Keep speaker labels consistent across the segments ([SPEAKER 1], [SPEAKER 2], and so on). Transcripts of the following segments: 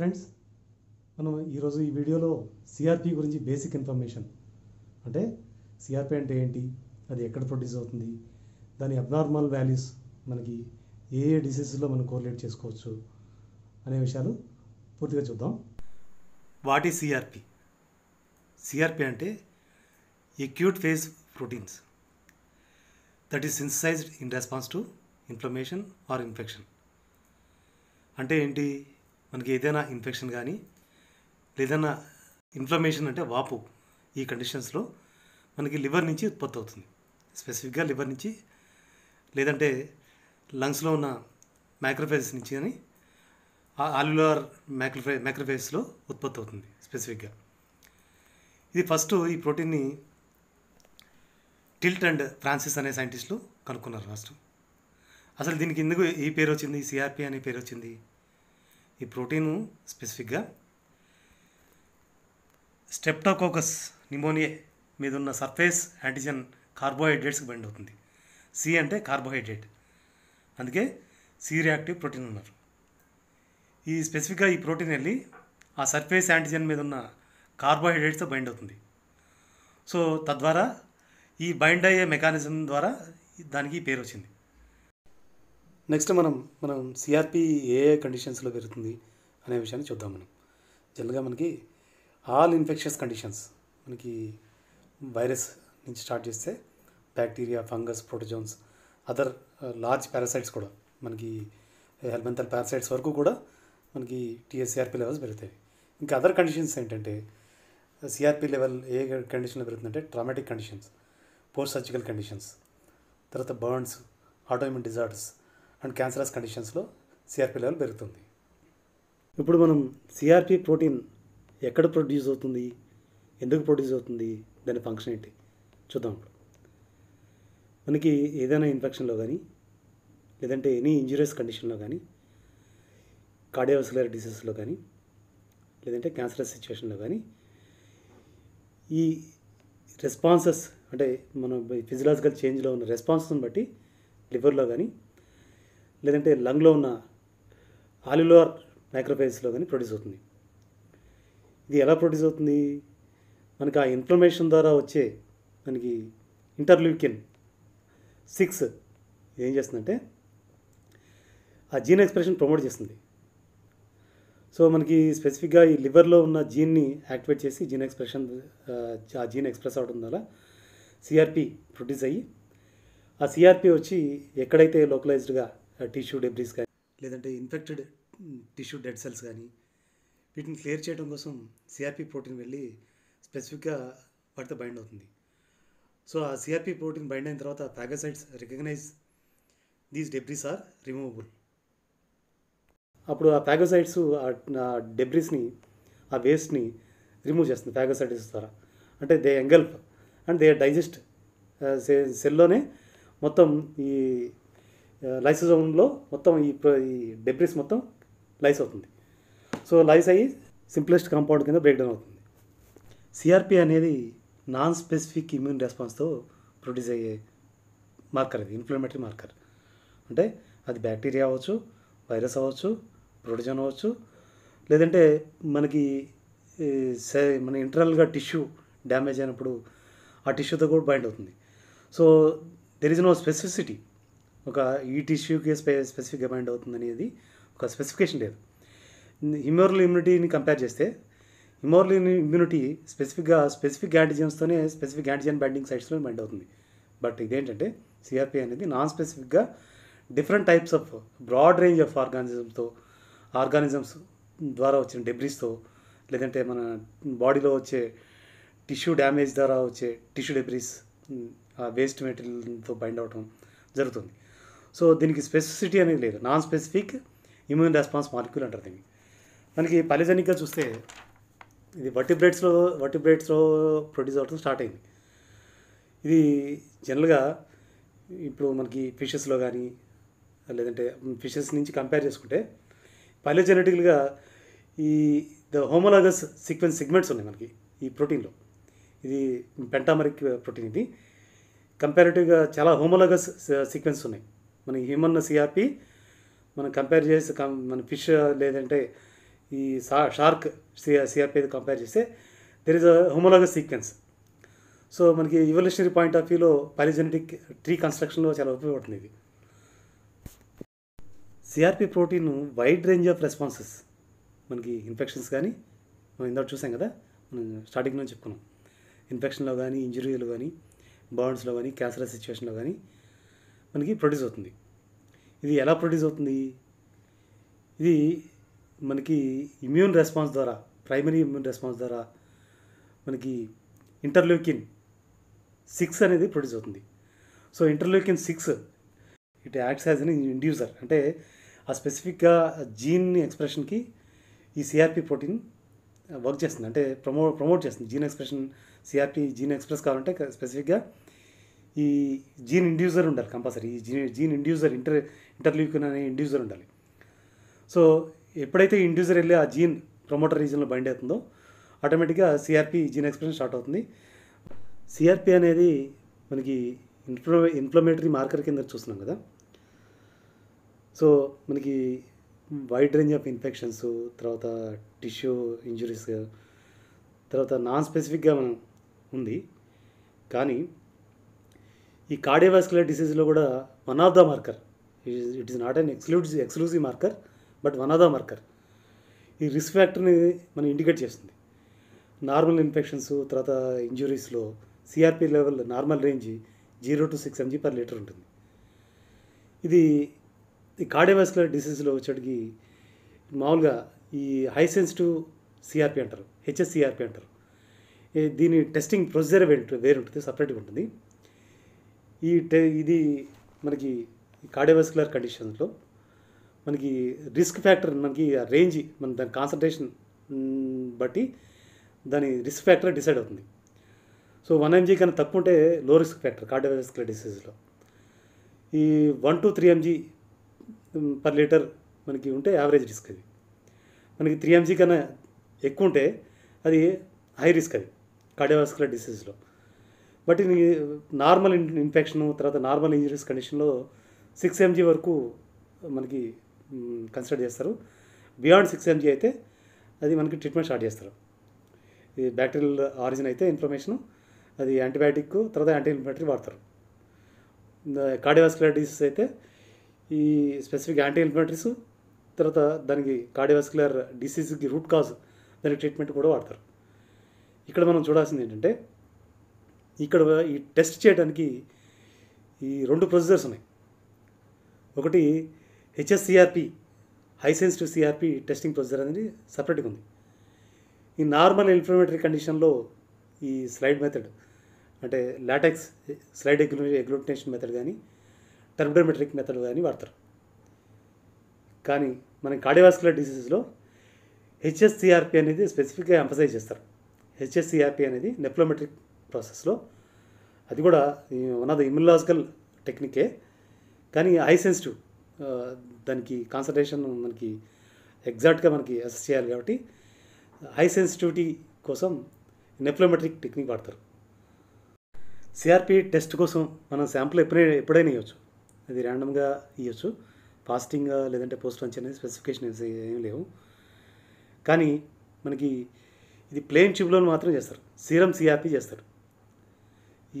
[SPEAKER 1] friends మనం ఈరోజు ఈ వీడియోలో సిఆర్పి గురించి బేసిక్ ఇన్ఫర్మేషన్ అంటే సిఆర్పి అంటే ఏంటి అది ఎక్కడ ప్రొడ్యూస్ అవుతుంది దాని అబ్నార్మల్ వాల్యూస్ మనకి ఏ ఏ డిసీజెస్లో మనం కోర్లేట్ చేసుకోవచ్చు అనే విషయాలు పూర్తిగా చూద్దాం వాట్ ఈ సిఆర్పి సిఆర్పి అంటే acute phase proteins that is synthesized in response to inflammation or infection అంటే ఏంటి మనకి ఏదైనా ఇన్ఫెక్షన్ కానీ లేదన్నా ఇన్ఫ్లమేషన్ అంటే వాపు ఈ కండిషన్స్లో మనకి లివర్ నుంచి ఉత్పత్తి అవుతుంది స్పెసిఫిక్గా లివర్ నుంచి లేదంటే లంగ్స్లో ఉన్న మైక్రోఫేస్ నుంచి కానీ ఆల్యులర్ మైక్రోఫే మైక్రోఫేస్లో ఉత్పత్తి అవుతుంది స్పెసిఫిక్గా ఇది ఫస్ట్ ఈ ప్రోటీన్ని టిల్ట్ అండ్ ఫ్రాన్సిస్ అనే సైంటిస్టులు కనుక్కున్నారు ఫస్ట్ అసలు దీనికి ఎందుకు ఈ పేరు వచ్చింది సిఆర్పి అనే పేరు వచ్చింది ఈ ప్రోటీను స్పెసిఫిక్గా స్టెప్టోకోకస్ నిమోనియా మీద ఉన్న సర్ఫేస్ యాంటిజన్ కార్బోహైడ్రేట్స్కి బెండ్ అవుతుంది సి అంటే కార్బోహైడ్రేట్ అందుకే సి రియాక్టివ్ ప్రోటీన్ అన్నారు ఈ స్పెసిఫిక్గా ఈ ప్రోటీన్ వెళ్ళి ఆ సర్ఫేస్ యాంటిజన్ మీద ఉన్న కార్బోహైడ్రేట్స్తో బైండ్ అవుతుంది సో తద్వారా ఈ బైండ్ అయ్యే మెకానిజం ద్వారా దానికి పేరు వచ్చింది నెక్స్ట్ మనం మనం సిఆర్పి ఏ ఏ కండిషన్స్లో పెరుగుతుంది అనే విషయాన్ని చూద్దాం మనం జనరల్గా మనకి ఆల్ ఇన్ఫెక్షియస్ కండిషన్స్ మనకి వైరస్ నుంచి స్టార్ట్ చేస్తే bacteria fungus protozoans other large parasites కూడా మనకి హెల్మెంతల్ uh, పారాసైట్స్ వరకు కూడా మనకి టీఎస్సిఆర్పి లెవెల్స్ పెరుగుతాయి ఇంకా అదర్ కండిషన్స్ ఏంటంటే సిఆర్పి uh, లెవెల్ ఏ కండిషన్లో పెరుగుతుందంటే traumatic conditions post surgical conditions తర్వాత burns autoimmune disorders and cancerous కండిషన్స్లో సిఆర్పి లెవెల్ పెరుగుతుంది ఇప్పుడు మనం సిఆర్పి ప్రోటీన్ ఎక్కడ ప్రొడ్యూస్ అవుతుంది ఎందుకు ప్రొడ్యూస్ అవుతుంది దాని ఫంక్షన్ ఏంటి చూద్దాం ఇప్పుడు మనకి ఏదైనా ఇన్ఫెక్షన్లో కానీ లేదంటే ఎనీ ఇంజురియస్ కండిషన్లో కానీ కార్డియోవస్కులర్ డిసీజెస్లో కానీ లేదంటే క్యాన్సరస్ సిచ్యువేషన్లో కానీ ఈ రెస్పాన్సెస్ అంటే మనం ఫిజియలాజికల్ చేంజ్లో ఉన్న రెస్పాన్స్ని బట్టి లివర్లో కానీ లేదంటే లంగ్లో ఉన్న ఆలిలోర్ మైక్రోఫైల్స్లో కానీ ప్రొడ్యూస్ అవుతుంది ఇది ఎలా ప్రొడ్యూస్ అవుతుంది మనకి ఆ ఇన్ఫ్లమేషన్ ద్వారా వచ్చే మనకి ఇంటర్లూకిన్ సిక్స్ ఏం చేస్తుందంటే ఆ జీన్ ఎక్స్ప్రెషన్ ప్రమోట్ చేస్తుంది సో మనకి స్పెసిఫిక్గా ఈ లివర్లో ఉన్న జీన్ని యాక్టివేట్ చేసి జీన్ ఎక్స్ప్రెషన్ ఆ జీన్ ఎక్స్ప్రెస్ అవడం ద్వారా సిఆర్పి ప్రొడ్యూస్ అయ్యి ఆ సిఆర్పి వచ్చి ఎక్కడైతే లోకలైజ్డ్గా టిష్యూ డెబ్రీస్ కానీ లేదంటే ఇన్ఫెక్టెడ్ టిష్యూ డెడ్ సెల్స్ కానీ వీటిని క్లియర్ చేయడం కోసం సిఆర్పి ప్రోటీన్ వెళ్ళి స్పెసిఫిక్గా వాటితో బైండ్ అవుతుంది సో ఆ సిఆర్పి ప్రోటీన్ బైండ్ అయిన తర్వాత phagocytes recognise these debris are removable అప్పుడు ఆ ప్యాగోసైడ్స్ ఆ డెబ్రీస్ని ఆ వేస్ట్ని రిమూవ్ చేస్తుంది ప్యాగోసైడ్స్ ద్వారా అంటే they engulf and they digest సెల్లోనే మొత్తం ఈ లైసోజోమ్లో మొత్తం ఈ ఈ డెబ్రిస్ మొత్తం లైస్ అవుతుంది సో లైస్ అయ్యి సింప్లెస్ట్ కాంపౌండ్ కింద బ్రేక్డౌన్ అవుతుంది సిఆర్పి అనేది నాన్ స్పెసిఫిక్ ఇమ్యూన్ రెస్పాన్స్తో ప్రొడ్యూస్ అయ్యే మార్కర్ అది ఇన్ఫ్లమేటరీ మార్కర్ అంటే అది బ్యాక్టీరియా అవ్వచ్చు వైరస్ అవ్వచ్చు ప్రొటిజన్ అవ్వచ్చు లేదంటే మనకి మన ఇంటర్నల్గా టిష్యూ డ్యామేజ్ అయినప్పుడు ఆ టిష్యూతో కూడా బైండ్ అవుతుంది so there is no specificity ఒక ఈ టిష్యూకి స్పె స్పెసిఫిక్గా బైండ్ అవుతుంది అనేది ఒక స్పెసిఫికేషన్ లేదు హిమోరల్ ఇమ్యూనిటీని కంపేర్ చేస్తే హిమోరల్ ఇమ్యూనిటీ స్పెసిఫిక్గా స్పెసిఫిక్ యాంటిజన్స్తోనే స్పెసిఫిక్ యాంటిజన్ బైండింగ్ సైట్స్లో బైండ్ అవుతుంది బట్ ఇదేంటంటే సిఆర్పి అనేది నాన్ స్పెసిఫిక్గా different types of broad range of ఆర్గానిజమ్స్తో ఆర్గానిజమ్స్ ద్వారా వచ్చిన డెబ్రీస్తో లేదంటే మన బాడీలో వచ్చే టిష్యూ డ్యామేజ్ ద్వారా వచ్చే టిష్యూ డెబ్రీస్ వేస్ట్ మెటీరియల్తో బైండ్ అవ్వటం జరుగుతుంది సో దీనికి స్పెసిసిటీ అనేది లేదు non specific immune response molecule అంటారు దీన్ని మనకి పలిజనిక్గా చూస్తే ఇది వటిబ్రేట్స్లో వటిబ్రేట్స్లో ప్రొడ్యూస్ అవడం స్టార్ట్ అయింది ఇది జనరల్గా ఇప్పుడు మనకి ఫిషెస్లో కానీ లేదంటే ఫిషెస్ నుంచి కంపేర్ చేసుకుంటే పలిజెనెటిక్గా ఈ ద హోమోలాగస్ సీక్వెన్స్ సిగ్మెంట్స్ ఉన్నాయి మనకి ఈ ప్రోటీన్లో ఇది పెంటామరిక్ ప్రోటీన్ ఇది కంపారిటివ్గా చాలా హోమోలాగస్ సీక్వెన్స్ ఉన్నాయి మన హ్యూమన్ సిఆర్పి మనం కంపేర్ చేసి మన ఫిష్ లేదంటే ఈ షార్క్ సిఆర్పి కంపేర్ చేస్తే there is a homologous sequence so మనకి ఇవల్యూషనరీ పాయింట్ ఆఫ్ వ్యూలో పాలిజెనెటిక్ ట్రీ కన్స్ట్రక్షన్లో చాలా ఉపయోగపడుతుంది ఇది CRP protein wide range of responses మనకి ఇన్ఫెక్షన్స్ కానీ మనం ఇందాక చూసాం కదా మనం స్టార్టింగ్ నుంచి చెప్పుకున్నాం ఇన్ఫెక్షన్లో కానీ ఇంజురీలు కానీ బర్న్స్ కానీ క్యాన్సర్ సిచ్యువేషన్లో కానీ మనకి ప్రొడ్యూస్ అవుతుంది ఇది ఎలా ప్రొడ్యూస్ అవుతుంది ఇది మనకి ఇమ్యూన్ రెస్పాన్స్ ద్వారా ప్రైమరీ ఇమ్యూన్ రెస్పాన్స్ ద్వారా మనకి ఇంటర్లూకిన్ సిక్స్ అనేది ప్రొడ్యూస్ అవుతుంది so interleukin six it acts as an inducer అంటే ఆ స్పెసిఫిక్గా జీన్ ఎక్స్ప్రెషన్కి ఈ సిఆర్పి ప్రోటీన్ వర్క్ చేస్తుంది అంటే ప్రమో ప్రమోట్ చేస్తుంది gene expression CRP gene express కావాలంటే స్పెసిఫిక్గా ఈ జీన్ ఇండ్యూజర్ ఉండాలి కంపల్సరీ ఈ gene gene inducer inter interleukin అనే ఇండ్యూజర్ ఉండాలి సో ఎప్పుడైతే ఇండ్యూజర్ వెళ్ళి ఆ జీన్ ప్రమోటర్ రీజన్లో బైండ్ అవుతుందో ఆటోమేటిక్గా సిఆర్పి జీన్ ఎక్స్ప్రెషన్ స్టార్ట్ అవుతుంది సిఆర్పి అనేది మనకి ఇన్ఫ్లో ఇన్ఫ్లమేటరీ మార్కర్ కింద చూస్తున్నాం కదా సో మనకి వైడ్ రేంజ్ ఆఫ్ ఇన్ఫెక్షన్స్ తర్వాత టిష్యూ ఇంజురీస్ తర్వాత నాన్ స్పెసిఫిక్గా మనం ఉంది కానీ ఈ కార్డియోవాస్కులర్ డిసీజ్లో కూడా one of the marker it is not an exclusive exclusive marker but one of the marker ఈ రిస్క్ ఫ్యాక్టర్ని మనం ఇండికేట్ చేస్తుంది నార్మల్ ఇన్ఫెక్షన్స్ తర్వాత ఇంజురీస్లో CRP level normal range zero to six mg per litre ఉంటుంది ఇది ఈ కార్డియోవాస్కులర్ డిసీజ్లో వచ్చేటికి మామూలుగా ఈ హై సెన్సిటివ్ సిఆర్పి అంటారు హెచ్ఎస్సిఆర్పి అంటారు దీని టెస్టింగ్ ప్రొసీజర్ ఉంటుంది సపరేట్గా ఉంటుంది ఈ ఇది మనకి కార్డియోవాస్కులర్ కండిషన్స్లో మనకి రిస్క్ ఫ్యాక్టర్ మనకి రేంజ్ మన దాని కాన్సన్ట్రేషన్ బట్టి దాని రిస్క్ ఫ్యాక్టర్ డిసైడ్ అవుతుంది సో వన్ ఎంజీ కన్నా తక్కువ ఉంటే లో రిస్క్ ఫ్యాక్టర్ కార్డియోవాస్కులర్ డిసీజ్లో ఈ one two three mg per litre మనకి ఉంటే యావరేజ్ రిస్క్ అది మనకి త్రీ ఎంజీ కన్నా ఎక్కువ ఉంటే అది హై రిస్క్ అది కార్డియోవాస్కులర్ డిసీజ్లో బట్ ఇది నార్మల్ ఇన్ఫెక్షన్ తర్వాత నార్మల్ ఇంజరీస్ కండిషన్లో సిక్స్ ఎంజీ వరకు మనకి కన్సిడర్ చేస్తారు బియాండ్ సిక్స్ ఎంజీ అయితే అది మనకి ట్రీట్మెంట్ స్టార్ట్ చేస్తారు ఈ బ్యాక్టీరియల్ ఆరిజిన్ అయితే ఇన్ఫర్మేషన్ అది యాంటీబయాటిక్ తర్వాత యాంటీ ఇన్ఫ్లమేటరీ వాడతారు కార్డియోవాస్కులర్ డిసీజ్ అయితే ఈ స్పెసిఫిక్ యాంటీ ఇన్ఫ్లమేటరీస్ తర్వాత దానికి కార్డియోవాస్కులర్ డిసీజ్కి రూట్ కాజ్ దానికి ట్రీట్మెంట్ కూడా వాడతారు ఇక్కడ మనం చూడాల్సింది ఏంటంటే ఇక్కడ ఈ టెస్ట్ చేయడానికి ఈ రెండు ప్రొసీజర్స్ ఉన్నాయి ఒకటి HSCRP high sensitive CRP testing procedure అనేది సపరేట్గా ఉంది ఈ నార్మల్ ఇన్ఫ్లమేటరీ కండిషన్లో ఈ స్లైడ్ మెథడ్ అంటే latex slide agglu agglutination method కానీ టర్బోమెట్రిక్ మెథడ్ కానీ వాడతారు కానీ మన కార్డియోవాస్కులర్ డిసీజెస్లో హెచ్ఎస్సిఆర్పి అనేది స్పెసిఫిక్గా ఎంపసైజ్ చేస్తారు హెచ్ఎస్సిఆర్పి అనేది నెప్లోమెట్రిక్ ప్రాసెస్లో అది కూడా వన్ ఆఫ్ ద ఇమ్యులాజికల్ టెక్నికే కానీ హై సెన్సిటివ్ దానికి కాన్సన్ట్రేషన్ మనకి ఎగ్జాక్ట్గా మనకి అసెస్ చేయాలి కాబట్టి హై సెన్సిటివిటీ కోసం నెప్లోమెట్రిక్ టెక్నిక్ వాడతారు సిఆర్పి టెస్ట్ కోసం మనం శాంపుల్ ఎప్పుడైనా ఎప్పుడైనా ఇవ్వచ్చు అది ర్యాండమ్గా ఇవ్వచ్చు ఫాస్టింగ్ లేదంటే పోస్ట్ లంచ్ అనేది స్పెసిఫికేషన్ ఏం లేవు కానీ మనకి ఇది ప్లేన్ ట్యూబ్లో మాత్రం చేస్తారు సీరం సిఆర్పి చేస్తారు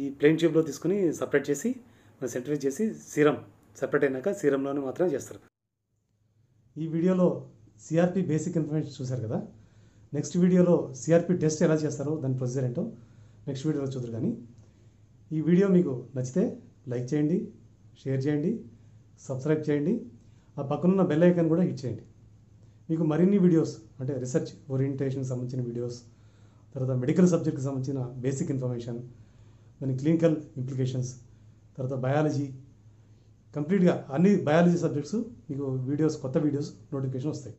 [SPEAKER 1] ఈ ప్లెయిన్ ట్యూబ్లో తీసుకుని సపరేట్ చేసి మనం సెంట్రిఫైజ్ చేసి సీరం సపరేట్ అయినాక సీరంలోనే మాత్రం చేస్తారు ఈ వీడియోలో సిఆర్పి బేసిక్ ఇన్ఫర్మేషన్ చూశారు కదా నెక్స్ట్ వీడియోలో సిఆర్పి టెస్ట్ ఎలా చేస్తారో దాని ప్రొసీజర్ ఏంటో నెక్స్ట్ వీడియోలో చూద్దరు కానీ ఈ వీడియో మీకు నచ్చితే లైక్ చేయండి షేర్ చేయండి సబ్స్క్రైబ్ చేయండి ఆ పక్కనున్న బెల్ ఐకాన్ కూడా హిట్ చేయండి మీకు మరిన్ని వీడియోస్ అంటే రీసెర్చ్ ఓరియంటేషన్కి సంబంధించిన వీడియోస్ తర్వాత మెడికల్ సబ్జెక్ట్కి సంబంధించిన బేసిక్ ఇన్ఫర్మేషన్ దాని క్లినికల్ ఇంప్లికేషన్స్ తర్వాత బయాలజీ కంప్లీట్గా అన్ని బయాలజీ సబ్జెక్ట్స్ మీకు వీడియోస్ కొత్త వీడియోస్ నోటిఫికేషన్ వస్తాయి